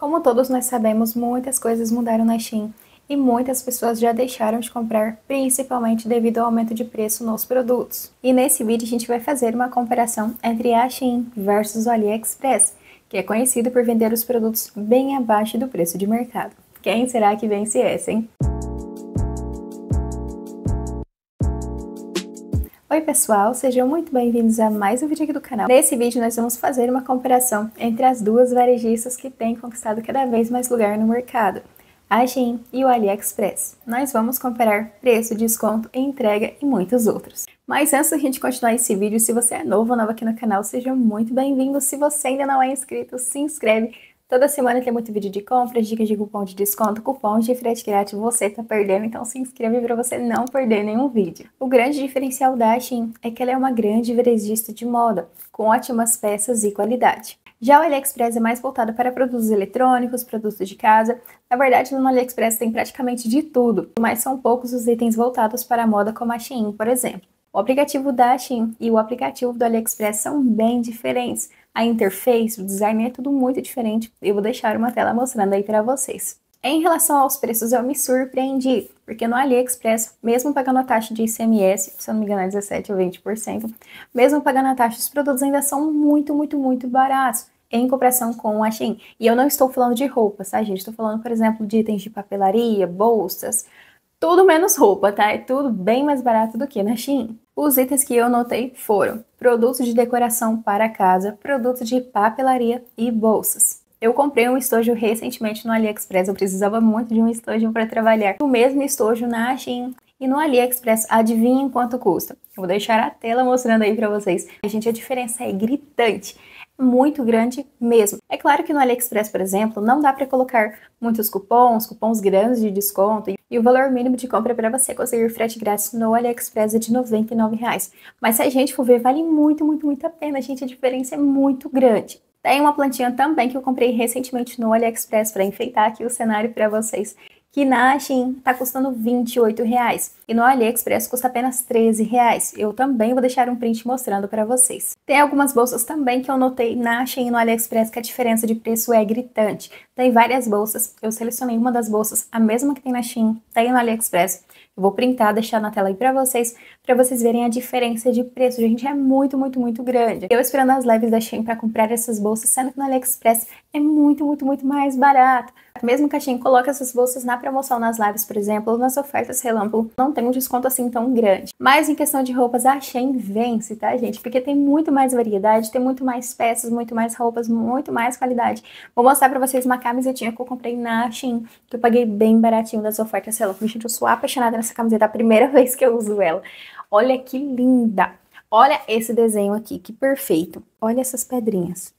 Como todos nós sabemos, muitas coisas mudaram na Shein e muitas pessoas já deixaram de comprar, principalmente devido ao aumento de preço nos produtos. E nesse vídeo a gente vai fazer uma comparação entre a Shein versus o AliExpress, que é conhecido por vender os produtos bem abaixo do preço de mercado. Quem será que vence essa, hein? Oi pessoal, sejam muito bem-vindos a mais um vídeo aqui do canal. Nesse vídeo nós vamos fazer uma comparação entre as duas varejistas que têm conquistado cada vez mais lugar no mercado, a Shein e o AliExpress. Nós vamos comparar preço, desconto, entrega e muitos outros. Mas antes da gente continuar esse vídeo, se você é novo ou novo aqui no canal, seja muito bem-vindo. Se você ainda não é inscrito, se inscreve, Toda semana tem muito vídeo de compras, dicas de cupom de desconto, cupons de frete grátis você está perdendo, então se inscreve para você não perder nenhum vídeo. O grande diferencial da Shein é que ela é uma grande varejista de moda, com ótimas peças e qualidade. Já o AliExpress é mais voltado para produtos eletrônicos, produtos de casa. Na verdade, no AliExpress tem praticamente de tudo, mas são poucos os itens voltados para a moda como a Shein, por exemplo. O aplicativo da Shein e o aplicativo do AliExpress são bem diferentes a interface, o design é tudo muito diferente. Eu vou deixar uma tela mostrando aí para vocês. Em relação aos preços, eu me surpreendi, porque no AliExpress, mesmo pagando a taxa de ICMS, se eu não me engano é 17 ou 20%, mesmo pagando a taxa, os produtos ainda são muito, muito, muito baratos em comparação com a Shein. E eu não estou falando de roupas, tá, gente? Estou falando, por exemplo, de itens de papelaria, bolsas, tudo menos roupa, tá? É tudo bem mais barato do que na Shein. Os itens que eu notei foram produtos de decoração para casa, produtos de papelaria e bolsas. Eu comprei um estojo recentemente no AliExpress, eu precisava muito de um estojo para trabalhar. O mesmo estojo na Shein e no AliExpress, adivinha quanto custa? Eu vou deixar a tela mostrando aí para vocês. A gente, a diferença é gritante muito grande mesmo. É claro que no AliExpress, por exemplo, não dá para colocar muitos cupons, cupons grandes de desconto, e o valor mínimo de compra para você conseguir frete grátis no AliExpress é de R$ reais. Mas se a gente for ver, vale muito, muito, muito a pena, gente, a diferença é muito grande. Tem uma plantinha também que eu comprei recentemente no AliExpress para enfeitar aqui o cenário para vocês que na Shein tá custando 28 reais e no AliExpress custa apenas 13 reais. Eu também vou deixar um print mostrando para vocês. Tem algumas bolsas também que eu notei na Shein e no AliExpress que a diferença de preço é gritante. Tem várias bolsas, eu selecionei uma das bolsas, a mesma que tem na Shein, tem no AliExpress. Eu vou printar, deixar na tela aí para vocês, para vocês verem a diferença de preço. Gente, é muito, muito, muito grande. Eu esperando as lives da Shein para comprar essas bolsas, sendo que no AliExpress é muito, muito, muito mais barato mesmo Caixinha coloca essas bolsas na promoção nas lives, por exemplo, ou nas ofertas relâmpago, não tem um desconto assim tão grande. Mas em questão de roupas, a Shein vence, tá, gente? Porque tem muito mais variedade, tem muito mais peças, muito mais roupas, muito mais qualidade. Vou mostrar pra vocês uma camisetinha que eu comprei na Shein, que eu paguei bem baratinho das ofertas relâmpago. Gente, eu sou apaixonada nessa camiseta, é a primeira vez que eu uso ela. Olha que linda! Olha esse desenho aqui, que perfeito. Olha essas pedrinhas.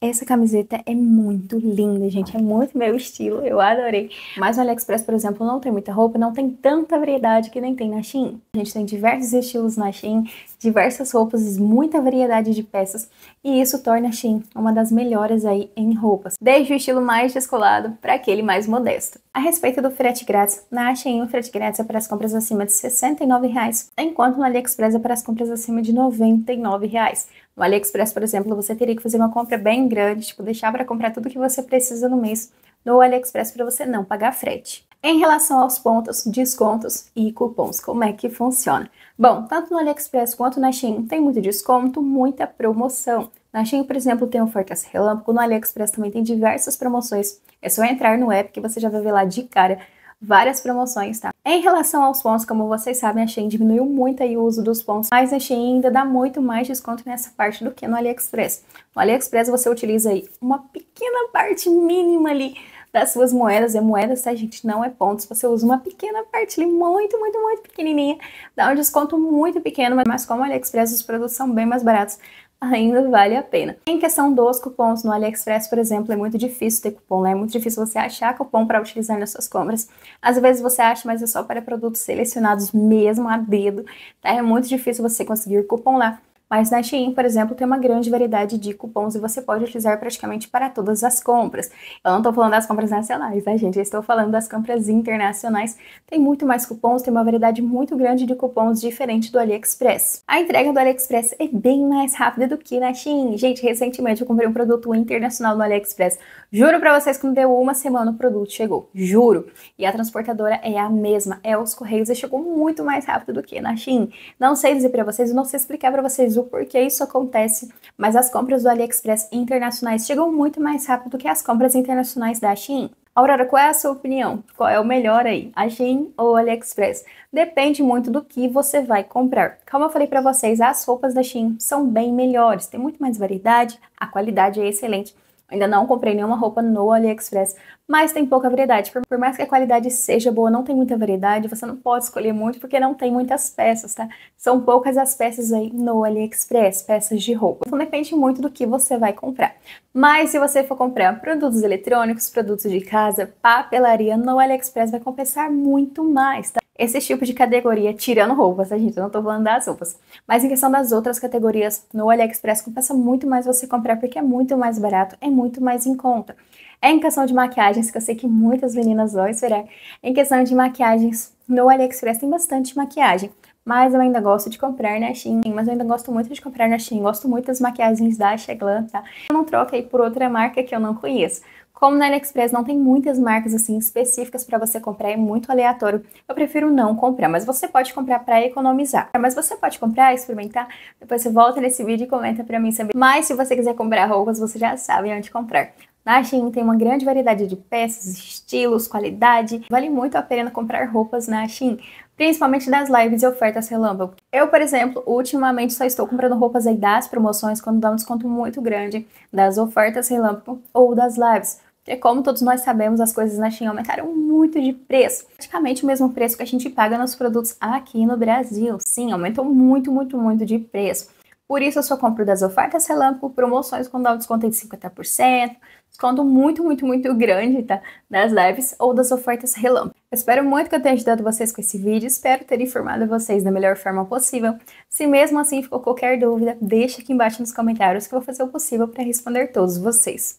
Essa camiseta é muito linda, gente. É muito meu estilo, eu adorei. Mas no AliExpress, por exemplo, não tem muita roupa, não tem tanta variedade que nem tem na Shein. A gente tem diversos estilos na Shein, diversas roupas, muita variedade de peças. E isso torna a Shein uma das melhores aí em roupas. Desde o estilo mais descolado para aquele mais modesto. A respeito do frete grátis, na Shein o frete grátis é para as compras acima de R$ 69,00, enquanto no AliExpress é para as compras acima de R$ 99,00. No AliExpress, por exemplo, você teria que fazer uma compra bem grande, tipo, deixar para comprar tudo que você precisa no mês no AliExpress para você não pagar frete. Em relação aos pontos, descontos e cupons, como é que funciona? Bom, tanto no AliExpress quanto na Shein tem muito desconto, muita promoção. Na Shein, por exemplo, tem ofertas relâmpago, no AliExpress também tem diversas promoções. É só entrar no app que você já vai ver lá de cara várias promoções, tá? Em relação aos pontos, como vocês sabem, a Shein diminuiu muito aí o uso dos pontos, mas a Shein ainda dá muito mais desconto nessa parte do que no AliExpress. No AliExpress você utiliza aí uma pequena parte mínima ali das suas moedas, é moedas, tá gente? Não é pontos, você usa uma pequena parte ali, muito, muito, muito pequenininha, dá um desconto muito pequeno, mas como o AliExpress os produtos são bem mais baratos, ainda vale a pena. Em questão dos cupons no AliExpress, por exemplo, é muito difícil ter cupom, né? É muito difícil você achar cupom para utilizar nas suas compras. Às vezes você acha, mas é só para produtos selecionados mesmo a dedo, tá? É muito difícil você conseguir cupom lá. Mas na Shein, por exemplo, tem uma grande variedade de cupons e você pode utilizar praticamente para todas as compras. Eu não estou falando das compras nacionais, né, gente? Eu estou falando das compras internacionais. Tem muito mais cupons, tem uma variedade muito grande de cupons diferente do AliExpress. A entrega do AliExpress é bem mais rápida do que na Shein. Gente, recentemente eu comprei um produto internacional no AliExpress. Juro para vocês que não deu uma semana o produto chegou. Juro. E a transportadora é a mesma, é os Correios e chegou muito mais rápido do que na Shein. Não sei dizer para vocês, não sei explicar para vocês o porquê isso acontece, mas as compras do AliExpress internacionais chegam muito mais rápido que as compras internacionais da Shein. Aurora, qual é a sua opinião? Qual é o melhor aí, a Shein ou AliExpress? Depende muito do que você vai comprar. Como eu falei para vocês, as roupas da Shein são bem melhores, tem muito mais variedade, a qualidade é excelente Ainda não comprei nenhuma roupa no AliExpress, mas tem pouca variedade. Por, mais que a qualidade seja boa, não tem muita variedade, você não pode escolher muito porque não tem muitas peças, tá? São poucas as peças aí no AliExpress, peças de roupa. Então depende muito do que você vai comprar. Mas se você for comprar produtos eletrônicos, produtos de casa, papelaria, no AliExpress vai compensar muito mais, tá? esses tipos de categoria, tirando roupas, a tá, gente eu não tô falando das roupas. Mas em questão das outras categorias, no AliExpress compensa muito mais você comprar porque é muito mais barato, é muito mais em conta. É em questão de maquiagens, que eu sei que muitas meninas vão esperar. Em questão de maquiagens, no AliExpress tem bastante maquiagem. Mas eu ainda gosto de comprar na Shein, mas eu ainda gosto muito de comprar na Shein, gosto muito das maquiagens da Sheglan, tá? Eu não troco aí por outra marca que eu não conheço. Como na AliExpress não tem muitas marcas assim específicas para você comprar, é muito aleatório. Eu prefiro não comprar, mas você pode comprar para economizar. Mas você pode comprar, experimentar, depois você volta nesse vídeo e comenta para mim saber. Mas se você quiser comprar roupas, você já sabe onde comprar. Na Shein tem uma grande variedade de peças, estilos, qualidade. Vale muito a pena comprar roupas na Shein, principalmente das lives e ofertas relâmpago. Eu, por exemplo, ultimamente só estou comprando roupas aí das promoções quando dá um desconto muito grande das ofertas relâmpago ou das lives. Porque, é como todos nós sabemos, as coisas na China aumentaram muito de preço. Praticamente o mesmo preço que a gente paga nos produtos aqui no Brasil. Sim, aumentou muito, muito, muito de preço. Por isso, eu só compro das ofertas relâmpago, promoções com dá um desconto de 50%, desconto muito, muito, muito grande, tá? Das lives ou das ofertas relâmpago. Eu espero muito que eu tenha ajudado vocês com esse vídeo, espero ter informado vocês da melhor forma possível. Se mesmo assim ficou qualquer dúvida, deixa aqui embaixo nos comentários que eu vou fazer o possível para responder todos vocês.